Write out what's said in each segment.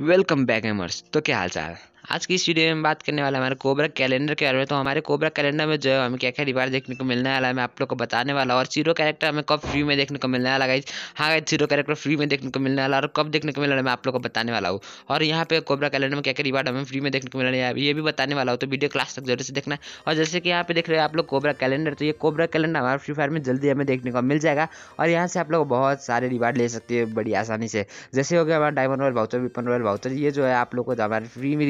welcome back एमर्स तो क्या हाल चाल आज की इस वीडियो में बात करने वाला हमारे कोबरा कैलेंडर के बारे में तो हमारे कोबरा कैलेंडर में जो है हमें क्या क्या रिवार्ड देखने को मिलने वाला है मैं आप लोग को बताने वाला और जीरो कैरेक्टर हमें कब फ्री में देखने को मिलने वाला गाइज हाँ गाइज जीरो कैरेक्टर फ्री में देखने को मिलने वाला और कब देखने को मिलने वाला मैं आप लोग को बताने वाला हूँ और यहाँ पे कोबरा कैलेंडर में क्या क्या रिवार्ड हमें फ्री में देखने को मिलने रहा है ये भी बताने वाला हूँ तो वीडियो क्लास तक जरूर से देखना और जैसे कि यहाँ पे देख रहे हैं आप लोग कोबरा कैलेंडर तो ये कोबरा कैलेंडर हमारे फ्री फायर में जल्दी हमें देखने को मिल जाएगा और यहाँ से आप लोग बहुत सारे रिवार्ड ले सकते हैं बड़ी आसानी से जैसे हो गया हमारा diamond royale voucher weapon royale voucher ये जो है आप लोग को हमारे फ्री में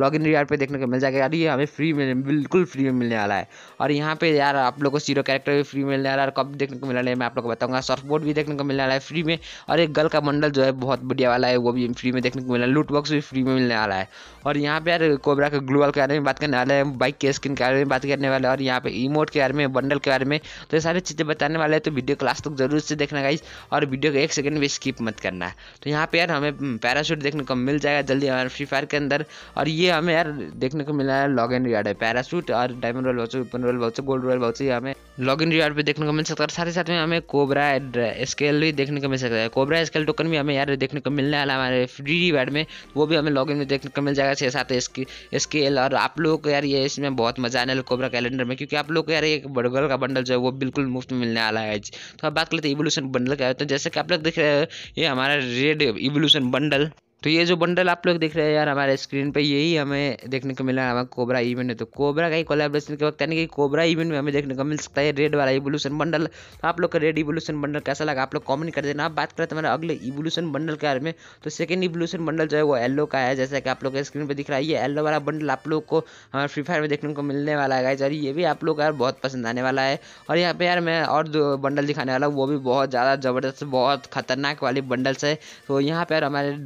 लॉग इन यार पे देखने को मिल जाएगा यार ये हमें फ्री में बिल्कुल फ्री में मिलने वाला है और यहाँ पे यार आप लोग को सीरो कैरेक्टर भी फ्री मिलने वाला है कब देखने को मिलने वाला है मैं आप लोग को बताऊँगा सॉफ्ट बोर्ड भी देखने को मिलने वाला है फ्री में और एक गल का मंडल जो है बहुत बढ़िया वाला है वो भी फ्री में देखने को मिला है लूट बॉक्स भी फ्री में मिलने वाला है और यहाँ पे यार कोबरा के ग्लोबल के बारे में बात करने वाला है बाइक के स्किन के बारे में बात करने वाला है और यहाँ पे ईमोट के बारे में बंडल के बारे में तो ये सारी चीज़ें बताने वाले हैं तो वीडियो क्लास तक जरूर से देखना गाइज और वीडियो को एक सेकंड भी स्किप मत करना है तो यहाँ पे यार हमें पैराशूट हम्म, देखने को मिल जाएगा जल्दी हमारे फ्री फायर के अंदर और ये हमें यार देखने को मिला है लॉग इन रिवार्ड है पैराशूट और diamond royale voucher weapon royale voucher gold royale voucher ये हमें लॉग इन रिवार्ड भी देखने को मिल सकता है और साथ ही साथ में हमें कोबरा स्केल भी देखने को मिल सकता है कोबरा स्केल टोकन भी हमें यार देखने को मिलने वाला हमारे फ्री रिवार्ड में वो भी हमें लॉग इन में देखने को मिल जाएगा छः साथ स्केल और आप लोगों को यार ये इसमें बहुत मजा आने वाला कोबरा कैलेंडर में क्योंकि आप लोग को यार एक बर्गर का बंडल जो है वो बिल्कुल मुफ्त में मिलने वाला है तो अब बात करते हैं इवोल्यूशन बंडल का तो जैसे कि आप लोग देख रहे हैं ये हमारा रेड इवोल्यूशन बंडल तो ये जो बंडल आप लोग देख रहे हैं यार हमारे स्क्रीन पे यही हमें देखने को मिला है हमारा कोबरा इवेंट है तो कोबरा का ही कोलेब्रेशन के वक्त यानी कि कोबरा इवेंट में हमें देखने को मिल सकता है रेड वाला इवोल्यूशन बंडल तो आप लोग का रेड इवोल्यूशन बंडल कैसा लगा आप लोग कमेंट कर देना आप बात करें तुम्हारे अगले इवोल्यूशन बंडल के बारे में तो सेकंड इवोल्यूशन बंडल जो है वो येलो का है जैसा कि आप लोग स्क्रीन पर दिख रहा है ये येलो वाला बंडल आप लोग को हमारे फ्री फायर में देखने को मिलने वाला है यार ये भी आप लोग यार बहुत पसंद आने वाला है और यहाँ पर यार मैं और दो बंडल दिखाने वाला हूँ वो भी बहुत ज़्यादा ज़बरदस्त बहुत खतरनाक वाली बंडल्स है तो यहाँ पर हमारे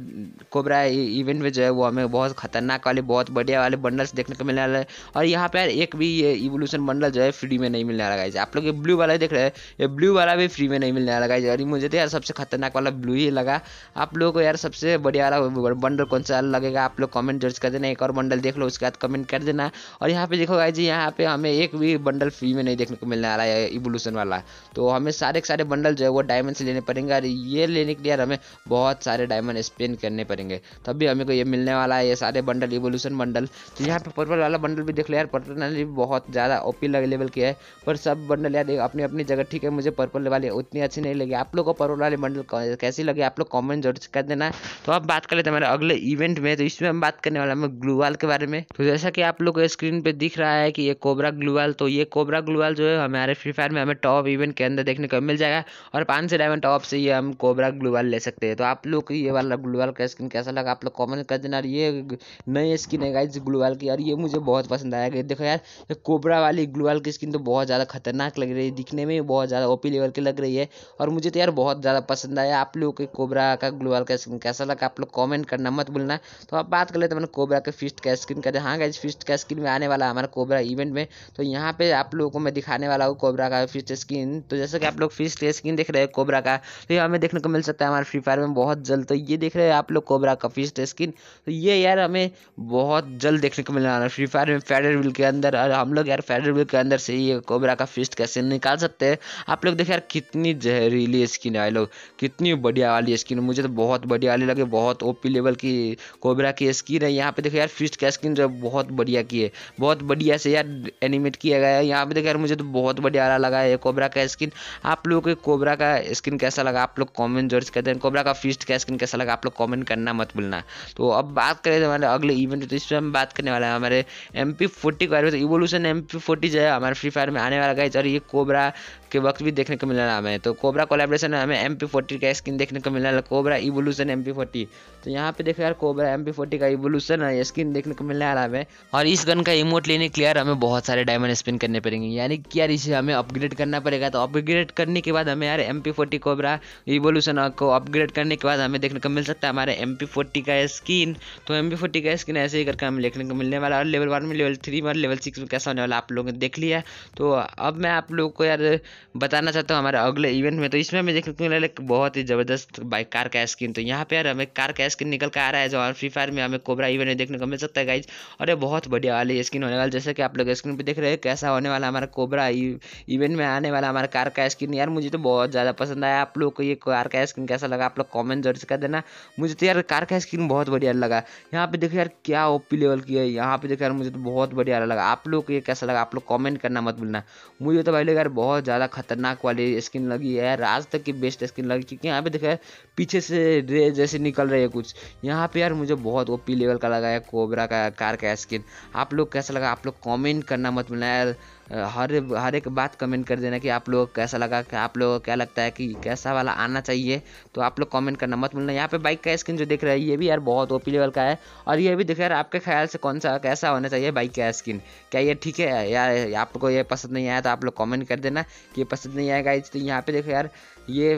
कोबरा इवेंट में जो है वो हमें बहुत खतरनाक वाले बहुत बढ़िया वाले बंडल्स देखने को मिलने वाले हैं और यहाँ पर एक भी ये इवोल्यूशन बंडल जो है फ्री में नहीं मिलने वाला है आप लोग ये ब्लू वाला देख रहे हैं ये ब्लू वाला भी फ्री में नहीं मिलने वाला है और मुझे तो यार सबसे खतरनाक वाला ब्लू ही लगा आप लोगों को यार सबसे बढ़िया वाला बंडल कौन सा लगेगा आप लोग कमेंट जर्ज कर देना एक और बंडल देख लो उसके बाद कमेंट कर देना और यहाँ पे देखो जी यहाँ पे हमें एक भी बंडल फ्री में नहीं देखने को मिलने वाला है इवोल्यूशन वाला तो हमें सारे सारे बंडल जो है वो डायमंड से लेने पड़ेंगे और ये लेने के लिए हमें बहुत सारे डायमंड स्पेंड करने करेंगे तब भी हमें को ये मिलने वाला है ये सारे बंडल इवोल्यूशन बंडल तो यहाँ पे पर्पल वाला बंडल भी देख लो यार पर्पल भी बहुत ज़्यादा ओपी लेवल की है पर सब बंडल यार अपनी अपनी जगह ठीक है मुझे पर्पल वाली उतनी अच्छी नहीं लगी आप लोग को पर्पल वाले बंडल कैसी लगी आप लोग कॉमेंट जरूर कर देना तो अब बात कर लेते हैं हमारे अगले इवेंट में तो इसमें हम बात करने वाला हमें ग्लूवाल के बारे में तो जैसा कि आप लोग को स्क्रीन पर दिख रहा है कि ये कोबरा ग्लूवाल तो ये कोबरा ग्लूवाल जो है हमारे फ्री फायर में हमें टॉप इवेंट के अंदर देखने को मिल जाएगा और पाँच से डायमंड टॉप से ये हम कोबरा ग्लूवाल ले सकते हैं तो आप लोग ये वाला ग्लूवाल का स्किन कैसा लगा आप लोग कॉमेंट कर देना ये नई स्किन है गाइज ग्लूवाल की यार ये मुझे बहुत पसंद आया गया देखो यार कोबरा वाली ग्लूवाल की स्किन तो बहुत ज़्यादा खतरनाक लग रही है दिखने में बहुत ज़्यादा ओपी लेवल की लग रही है और मुझे तो यार बहुत ज़्यादा पसंद आया आप लोगों के कोबरा का ग्लूवाल का स्किन कैसा लगा आप लोग कॉमेंट करना मत भूलना तो आप बात कर लेते मैंने कोबरा के फिस्ट का स्किन कर हाँ गाइज फिस्ट का स्किन में आने वाला हमारा कोबरा इवेंट में तो यहाँ पे आप लोगों को मैं दिखाने वाला हूँ कोबरा का फिस्ट स्किन तो जैसे कि आप लोग फिस्ट स्किन देख रहे हैं कोबरा का तो ये हमें देखने को मिल सकता है हमारे फ्री फायर में बहुत जल्द तो ये देख रहे हैं आप लोग कोबरा का फिस्ट स्किन तो ये यार हमें बहुत जल्द देखने को मिलने वाला है फ्री फायर में फेडर विल के अंदर और हम लोग यार फेडर विल के अंदर से ये कोबरा का फीस कैसे निकाल सकते हैं आप लोग देखिए यार कितनी जहरीली स्किन है लोग कितनी बढ़िया वाली स्किन मुझे तो बहुत बढ़िया वाली लगे बहुत ओपी लेवल की कोबरा की स्किन है यहाँ पे देखो यार फिस्ट का स्किन जो बहुत बढ़िया की है बहुत बढ़िया से यार एनिमेट किया गया है यहाँ पे देखो यार मुझे तो बहुत बढ़िया वाला लगा है कोबरा का स्किन आप लोगों को कोबरा का स्किन कैसा लगा आप लोग कॉमेंट जरूर कहते हैं कोबरा का फिस्ट का स्किन कैसा लगा आप लोग कॉमेंट करना करना मत भूलना तो अब बात करें तो हमारे अगले इवेंट तो इसमें हम बात करने वाले हैं हमारे एम पी फोर्टी के बारे में इवोल्यूशन एम पी फोर्टी जो है हमारे फ्री फायर में आने वाला गाइज और ये कोबरा के वक्त भी देखने को मिल रहा है हमें तो कोबरा कोलेब्रेशन में हमें एम पी फोर्टी का स्किन देखने को मिल रहा है Cobra evolution M P forty तो यहाँ पे देखो यार कोबरा एम पी फोर्टी का इवोल्यूशन है स्किन देखने को मिल रहा है हमें और इस गन का इमोट लेने के लिए यार हमें बहुत सारे डायमंड स्पिन करने पड़ेंगे यानी कि यार इसे हमें अपग्रेड करना पड़ेगा तो अपग्रेड करने के बाद हमें यार M P forty Cobra evolution को अपग्रेड करने के बाद हमें देखने को मिल सकता है हमारे एम एम पी फोर्टी का स्किन तो एम पी फोर्टी का स्किन ऐसे ही करके हमें देखने को मिलने वाला और लेवल वन में लेवल थ्री में और लेवल सिक्स में कैसा होने वाला आप लोगों ने देख लिया तो अब मैं आप लोगों को यार बताना चाहता हूँ हमारे अगले इवेंट में तो इसमें हमें देखने को मिला एक बहुत ही ज़बरदस्त बाइक कार का स्किन तो यहाँ पर यार हमें कार का स्किन निकल कर आ रहा है जो फ्री फायर में हमें कोबरा इवेंट में देखने को मिल सकता है गाइज और ये बहुत बढ़िया वाली स्किन होने वाला जैसे कि आप लोग स्क्रीन पर देख रहे हैं कैसा होने वाला हमारा कोबरा इवेंट e-, में आने वाला हमारा कार का स्किन यार मुझे तो बहुत ज़्यादा पसंद आया आप लोग को ये कार का स्किन कैसा लगा आप लोग कॉमेंट जरूर कर देना मुझे तो यार यार कार का स्क्रीन बहुत बढ़िया लगा यहाँ पे देखो यार क्या ओपी लेवल की है यहाँ पे देखो यार मुझे तो बहुत बढ़िया लगा आप लोग को ये कैसा लगा आप लोग कमेंट करना मत भूलना मुझे तो भाई लोग यार बहुत ज़्यादा खतरनाक वाली स्किन लगी है यार आज तक की बेस्ट स्किन लगी क्योंकि यहाँ पे देखो यार पीछे से रे जैसे निकल रही है कुछ यहाँ पे यार मुझे बहुत ओपी लेवल का लगा है कोबरा का कार का स्किन आप लोग कैसा लगा आप लोग कॉमेंट करना मत भूलना यार हर हर एक बात कमेंट कर देना कि आप लोग कैसा लगा कि आप लोग क्या लगता है कि कैसा वाला आना चाहिए तो आप लोग कमेंट करना मत मिलना यहाँ पे बाइक का स्किन जो दिख रहा है ये भी यार बहुत ओपी लेवल का है और ये भी दिख रहा है आपके ख्याल से कौन सा कैसा होना चाहिए बाइक का स्किन क्या ये ठीक है यार आपको ये पसंद नहीं आया तो आप लोग कॉमेंट कर देना कि पसंद नहीं आएगा तो यहाँ पे देखो यार ये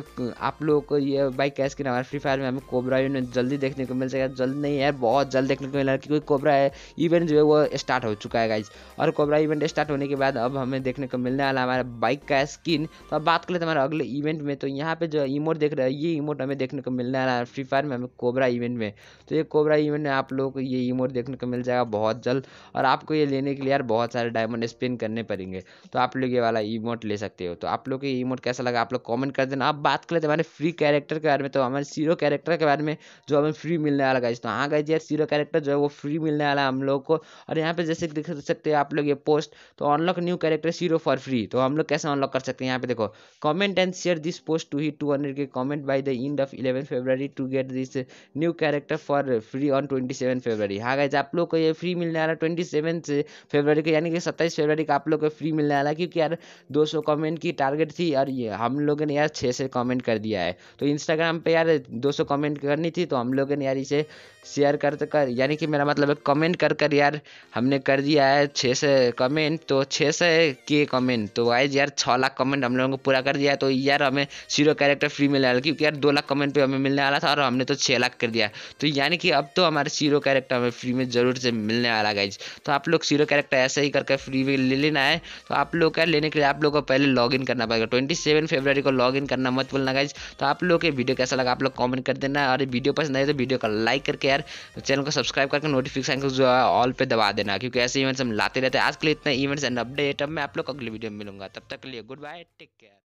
आप लोगों को ये बाइक कैश की हमारे फ्री फायर में हमें कोबरा इवेंट जल्दी देखने को मिल जाएगा जल्द नहीं यार बहुत जल्द देखने को मिला क्योंकि कोबरा है इवेंट जो है वो स्टार्ट हो चुका है गाइज और कोबरा इवेंट स्टार्ट होने के बाद अब हमें देखने को मिलने वाला हमारा बाइक का स्किन तो अब बात कर लेते हमारे अगले इवेंट में तो यहाँ पे जो इमोट देख रहे हैं ये इमोट हमें देखने को मिलने वाला है फ्री फायर में हमें कोबरा कोबरा इवेंट में तो ये कोबरा इवेंट में आप लोगों को ये इमोट देखने को मिल जाएगा बहुत जल्द और आपको ये लेने के लिए यार बहुत सारे डायमंड स्पिन करने पड़ेंगे तो आप लोग ये वाला इमोट ले सकते हो तो आप लोग को ये इमोट कैसा लगा आप लोग कॉमेंट कर देना आप बात कर लेते हमारे फ्री कैरेक्टर के बारे में तो हमारे सीरो कैरेक्टर के बारे में जो हमें फ्री मिलने वाला गाइज तो हाँ गाइज यार सीरो कैरेक्टर जो है वो फ्री मिलने वाला है हम लोग को और यहाँ पे जैसे देख सकते हो आप लोग ये पोस्ट तो unlock new character zero for free तो हम लोग कैसे अनलॉक कर सकते हैं यहाँ पे देखो comment and share this post to ही टू हंड्रेड के comment by the end of eleven February to get this new character for free on twenty seven February हाँ गाइज आप लोग को ये फ्री मिलने वाला ट्वेंटी सेवन से फेबररी को यानी कि सत्ताईस फेबररी का आप लोग को फ्री मिलने वाला क्योंकि यार दो सौ कॉमेंट की टारगेट थी और ये हम लोगों ने यार छः से कॉमेंट कर दिया है तो इंस्टाग्राम पर यार दो सौ कॉमेंट करनी थी तो हम लोगों ने यार इसे शेयर कर कर यानी कि मेरा मतलब कमेंट कर कर यार हमने कर दिया है छः से कमेंट तो छः से के कमेंट तो वाइज यार छः लाख कमेंट हम लोगों को पूरा कर दिया है तो यार हमें जीरो कैरेक्टर फ्री मिलने वाला क्योंकि यार दो लाख कमेंट पे हमें मिलने वाला था और हमने तो छः लाख स्टार्ट कर दिया तो यानी कि अब तो हमारे सीरो कैरेक्टर हमें फ्री में ज़रूर से मिलने वाला गाइज तो आप लोग सीरो कैरेक्टर ऐसे ही करके फ्री में ले लेना है तो आप लोग क्या लेने के लिए आप लोग को पहले लॉगिन करना पड़ेगा ट्वेंटी सेवन फेबररी को लॉगिन करना मत बोलना गाइज तो आप लोग के वीडियो कैसा लगा आप लोग कॉमेंट कर देना और वीडियो पसंद आए तो वीडियो का लाइक करके यार चैनल को सब्सक्राइब करके नोटिफिकेशन को जो है ऑल पर दबा देना क्योंकि ऐसे इवेंट्स हम लाते रहते हैं आज के लिए इतना इवेंट्स एंड अपडेट अब मैं आप लोग अगले वीडियो में मिलूंगा तब तक के लिए गुड बाय टेक केयर